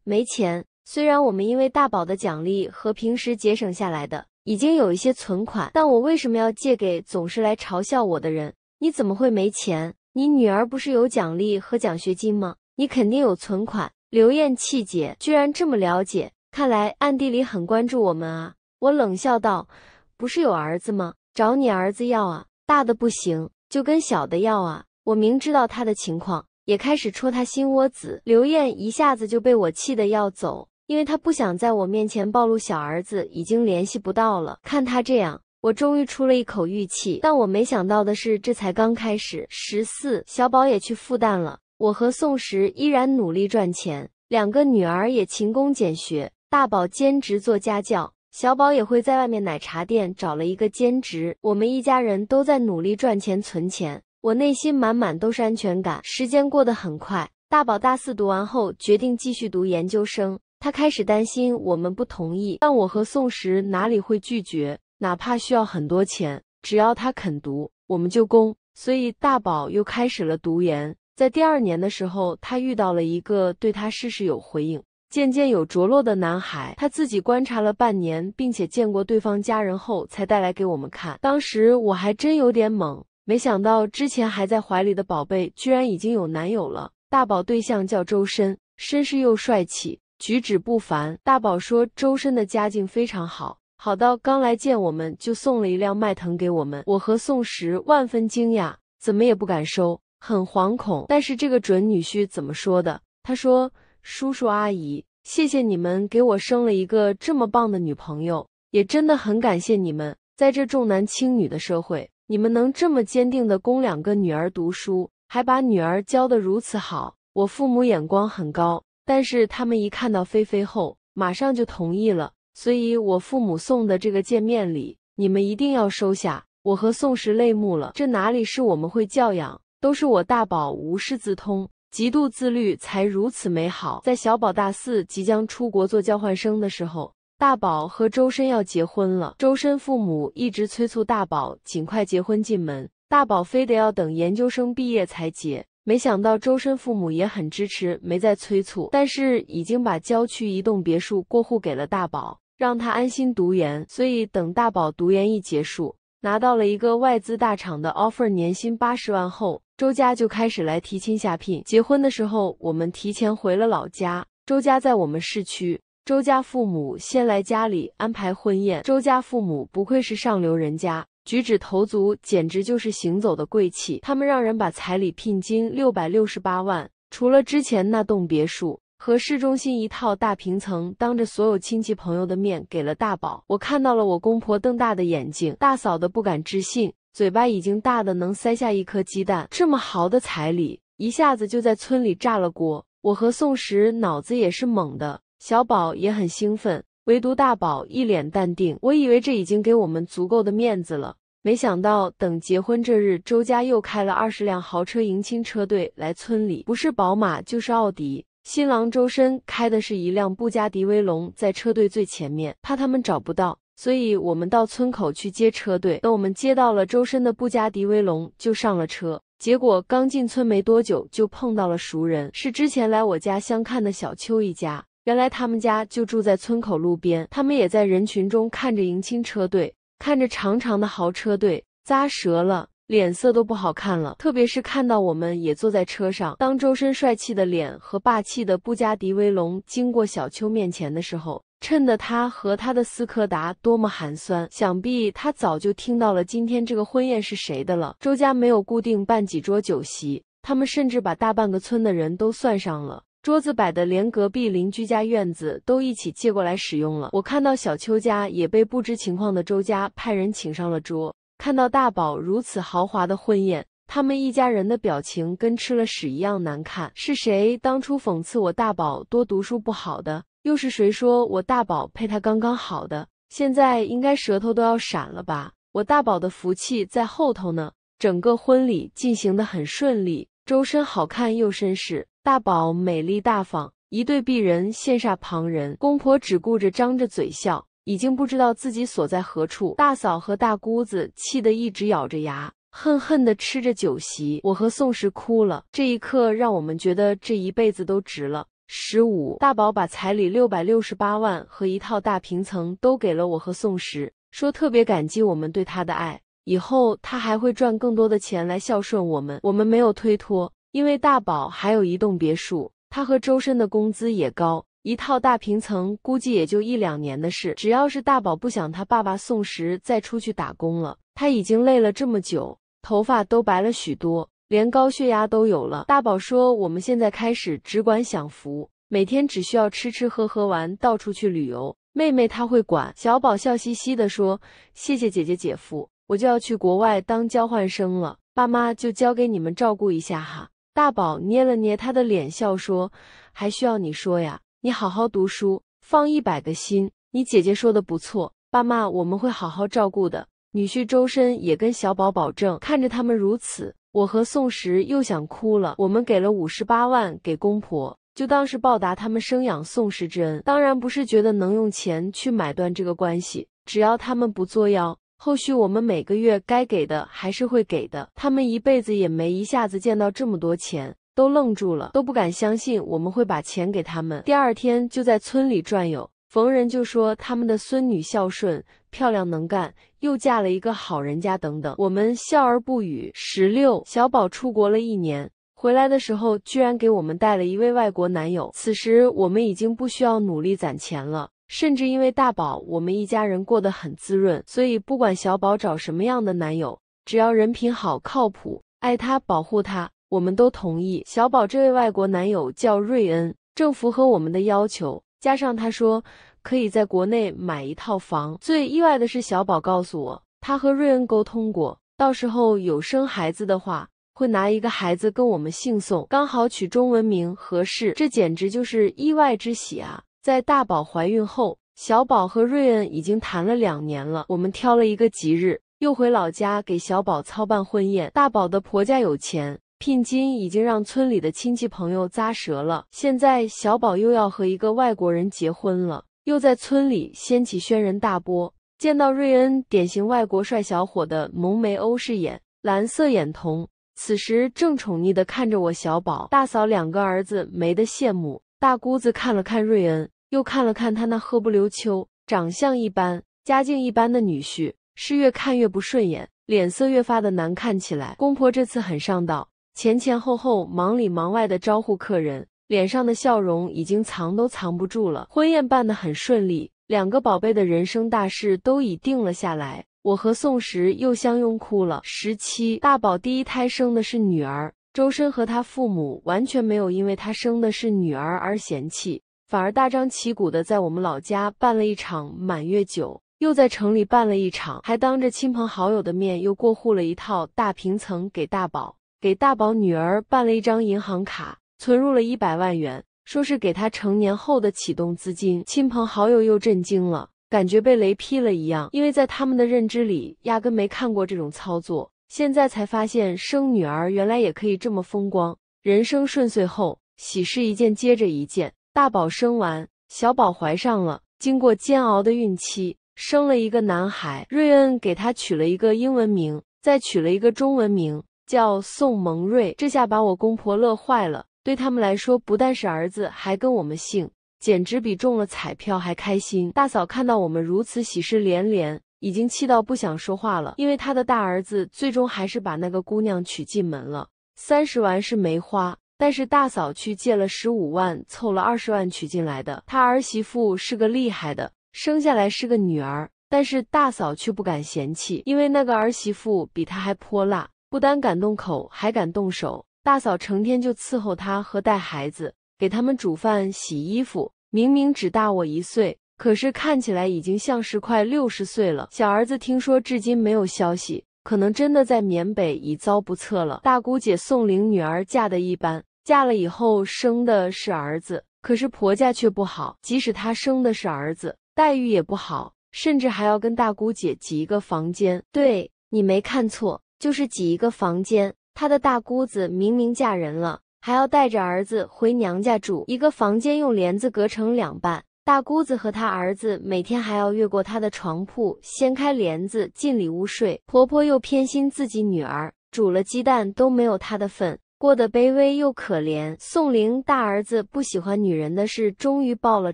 没钱。虽然我们因为大宝的奖励和平时节省下来的。已经有一些存款，但我为什么要借给总是来嘲笑我的人？你怎么会没钱？你女儿不是有奖励和奖学金吗？你肯定有存款。刘艳气姐居然这么了解，看来暗地里很关注我们啊！我冷笑道：“不是有儿子吗？找你儿子要啊！大的不行，就跟小的要啊！我明知道他的情况，也开始戳他心窝子。刘艳一下子就被我气得要走。”因为他不想在我面前暴露小儿子已经联系不到了，看他这样，我终于出了一口郁气。但我没想到的是，这才刚开始。十四，小宝也去复旦了。我和宋时依然努力赚钱，两个女儿也勤工俭学。大宝兼职做家教，小宝也会在外面奶茶店找了一个兼职。我们一家人都在努力赚钱存钱，我内心满满都是安全感。时间过得很快，大宝大四读完后，决定继续读研究生。他开始担心我们不同意，但我和宋石哪里会拒绝？哪怕需要很多钱，只要他肯读，我们就供。所以大宝又开始了读研。在第二年的时候，他遇到了一个对他事事有回应、渐渐有着落的男孩。他自己观察了半年，并且见过对方家人后，才带来给我们看。当时我还真有点懵，没想到之前还在怀里的宝贝，居然已经有男友了。大宝对象叫周深，绅士又帅气。举止不凡，大宝说周深的家境非常好，好到刚来见我们就送了一辆迈腾给我们。我和宋石万分惊讶，怎么也不敢收，很惶恐。但是这个准女婿怎么说的？他说：“叔叔阿姨，谢谢你们给我生了一个这么棒的女朋友，也真的很感谢你们，在这重男轻女的社会，你们能这么坚定的供两个女儿读书，还把女儿教的如此好，我父母眼光很高。”但是他们一看到菲菲后，马上就同意了。所以，我父母送的这个见面礼，你们一定要收下。我和宋时泪目了。这哪里是我们会教养？都是我大宝无师自通，极度自律才如此美好。在小宝大四即将出国做交换生的时候，大宝和周深要结婚了。周深父母一直催促大宝尽快结婚进门，大宝非得要等研究生毕业才结。没想到周深父母也很支持，没再催促，但是已经把郊区一栋别墅过户给了大宝，让他安心读研。所以等大宝读研一结束，拿到了一个外资大厂的 offer，年薪八十万后，周家就开始来提亲下聘。结婚的时候，我们提前回了老家，周家在我们市区。周家父母先来家里安排婚宴，周家父母不愧是上流人家。举止投足简直就是行走的贵气。他们让人把彩礼聘金六百六十八万，除了之前那栋别墅和市中心一套大平层，当着所有亲戚朋友的面给了大宝。我看到了我公婆瞪大的眼睛，大嫂的不敢置信，嘴巴已经大的能塞下一颗鸡蛋。这么豪的彩礼，一下子就在村里炸了锅。我和宋石脑子也是猛的，小宝也很兴奋。唯独大宝一脸淡定，我以为这已经给我们足够的面子了，没想到等结婚这日，周家又开了二十辆豪车迎亲车队来村里，不是宝马就是奥迪。新郎周深开的是一辆布加迪威龙，在车队最前面，怕他们找不到，所以我们到村口去接车队。等我们接到了周深的布加迪威龙，就上了车。结果刚进村没多久，就碰到了熟人，是之前来我家相看的小邱一家。原来他们家就住在村口路边，他们也在人群中看着迎亲车队，看着长长的豪车队，咂舌了，脸色都不好看了。特别是看到我们也坐在车上，当周身帅气的脸和霸气的布加迪威龙经过小邱面前的时候，衬得他和他的斯柯达多么寒酸。想必他早就听到了今天这个婚宴是谁的了。周家没有固定办几桌酒席，他们甚至把大半个村的人都算上了。桌子摆的连隔壁邻居家院子都一起借过来使用了。我看到小邱家也被不知情况的周家派人请上了桌。看到大宝如此豪华的婚宴，他们一家人的表情跟吃了屎一样难看。是谁当初讽刺我大宝多读书不好的？又是谁说我大宝配他刚刚好的？现在应该舌头都要闪了吧？我大宝的福气在后头呢。整个婚礼进行的很顺利。周身好看又绅士，大宝美丽大方，一对璧人羡煞旁人。公婆只顾着张着嘴笑，已经不知道自己所在何处。大嫂和大姑子气得一直咬着牙，恨恨地吃着酒席。我和宋石哭了，这一刻让我们觉得这一辈子都值了。十五，大宝把彩礼六百六十八万和一套大平层都给了我和宋石，说特别感激我们对他的爱。以后他还会赚更多的钱来孝顺我们，我们没有推脱，因为大宝还有一栋别墅，他和周深的工资也高，一套大平层估计也就一两年的事。只要是大宝不想他爸爸送时再出去打工了，他已经累了这么久，头发都白了许多，连高血压都有了。大宝说：“我们现在开始只管享福，每天只需要吃吃喝喝玩，到处去旅游。妹妹她会管。”小宝笑嘻嘻地说：“谢谢姐姐姐夫。”我就要去国外当交换生了，爸妈就交给你们照顾一下哈。大宝捏了捏他的脸，笑说：“还需要你说呀？你好好读书，放一百个心。你姐姐说的不错，爸妈我们会好好照顾的。”女婿周深也跟小宝保证。看着他们如此，我和宋石又想哭了。我们给了五十八万给公婆，就当是报答他们生养宋石之恩。当然不是觉得能用钱去买断这个关系，只要他们不作妖。后续我们每个月该给的还是会给的，他们一辈子也没一下子见到这么多钱，都愣住了，都不敢相信我们会把钱给他们。第二天就在村里转悠，逢人就说他们的孙女孝顺、漂亮、能干，又嫁了一个好人家，等等。我们笑而不语。十六，小宝出国了一年，回来的时候居然给我们带了一位外国男友。此时我们已经不需要努力攒钱了。甚至因为大宝，我们一家人过得很滋润，所以不管小宝找什么样的男友，只要人品好、靠谱、爱他、保护他，我们都同意。小宝这位外国男友叫瑞恩，正符合我们的要求。加上他说可以在国内买一套房。最意外的是，小宝告诉我，他和瑞恩沟通过，到时候有生孩子的话，会拿一个孩子跟我们姓宋，刚好取中文名合适。这简直就是意外之喜啊！在大宝怀孕后，小宝和瑞恩已经谈了两年了。我们挑了一个吉日，又回老家给小宝操办婚宴。大宝的婆家有钱，聘金已经让村里的亲戚朋友咂舌了。现在小宝又要和一个外国人结婚了，又在村里掀起轩然大波。见到瑞恩，典型外国帅小伙的浓眉欧式眼，蓝色眼瞳，此时正宠溺的看着我。小宝、大嫂两个儿子没得羡慕。大姑子看了看瑞恩。又看了看他那喝不溜秋、长相一般、家境一般的女婿，是越看越不顺眼，脸色越发的难看起来。公婆这次很上道，前前后后忙里忙外的招呼客人，脸上的笑容已经藏都藏不住了。婚宴办的很顺利，两个宝贝的人生大事都已定了下来。我和宋时又相拥哭了。十七，大宝第一胎生的是女儿，周深和他父母完全没有因为他生的是女儿而嫌弃。反而大张旗鼓的在我们老家办了一场满月酒，又在城里办了一场，还当着亲朋好友的面又过户了一套大平层给大宝，给大宝女儿办了一张银行卡，存入了一百万元，说是给他成年后的启动资金。亲朋好友又震惊了，感觉被雷劈了一样，因为在他们的认知里压根没看过这种操作，现在才发现生女儿原来也可以这么风光，人生顺遂后喜事一件接着一件。大宝生完，小宝怀上了。经过煎熬的孕期，生了一个男孩。瑞恩给他取了一个英文名，再取了一个中文名，叫宋蒙瑞。这下把我公婆乐坏了。对他们来说，不但是儿子，还跟我们姓，简直比中了彩票还开心。大嫂看到我们如此喜事连连，已经气到不想说话了。因为她的大儿子最终还是把那个姑娘娶进门了。三十万是没花。但是大嫂去借了十五万，凑了二十万娶进来的。她儿媳妇是个厉害的，生下来是个女儿，但是大嫂却不敢嫌弃，因为那个儿媳妇比她还泼辣，不单敢动口，还敢动手。大嫂成天就伺候她和带孩子，给他们煮饭、洗衣服。明明只大我一岁，可是看起来已经像是快六十岁了。小儿子听说至今没有消息。可能真的在缅北已遭不测了。大姑姐宋玲女儿嫁的一般，嫁了以后生的是儿子，可是婆家却不好。即使她生的是儿子，待遇也不好，甚至还要跟大姑姐挤一个房间。对你没看错，就是挤一个房间。她的大姑子明明嫁人了，还要带着儿子回娘家住，一个房间用帘子隔成两半。大姑子和她儿子每天还要越过她的床铺，掀开帘子进里屋睡。婆婆又偏心自己女儿，煮了鸡蛋都没有她的份，过得卑微又可怜。宋玲大儿子不喜欢女人的事终于爆了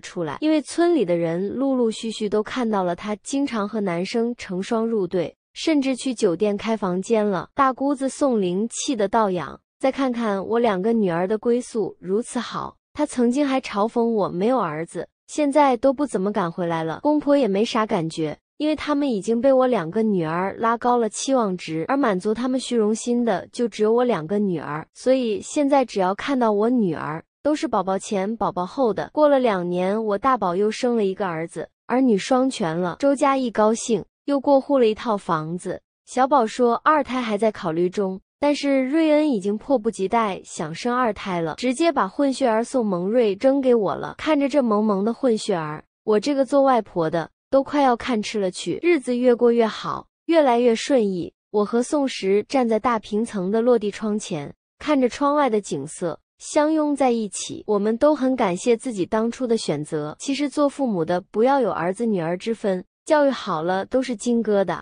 出来，因为村里的人陆陆续续都看到了他经常和男生成双入对，甚至去酒店开房间了。大姑子宋玲气得倒仰，再看看我两个女儿的归宿如此好，她曾经还嘲讽我没有儿子。现在都不怎么赶回来了，公婆也没啥感觉，因为他们已经被我两个女儿拉高了期望值，而满足他们虚荣心的就只有我两个女儿。所以现在只要看到我女儿，都是宝宝前、宝宝后的。过了两年，我大宝又生了一个儿子，儿女双全了。周家一高兴，又过户了一套房子。小宝说，二胎还在考虑中。但是瑞恩已经迫不及待想生二胎了，直接把混血儿宋蒙瑞扔给我了。看着这萌萌的混血儿，我这个做外婆的都快要看吃了去。日子越过越好，越来越顺意。我和宋石站在大平层的落地窗前，看着窗外的景色，相拥在一起。我们都很感谢自己当初的选择。其实做父母的不要有儿子女儿之分，教育好了都是金疙瘩。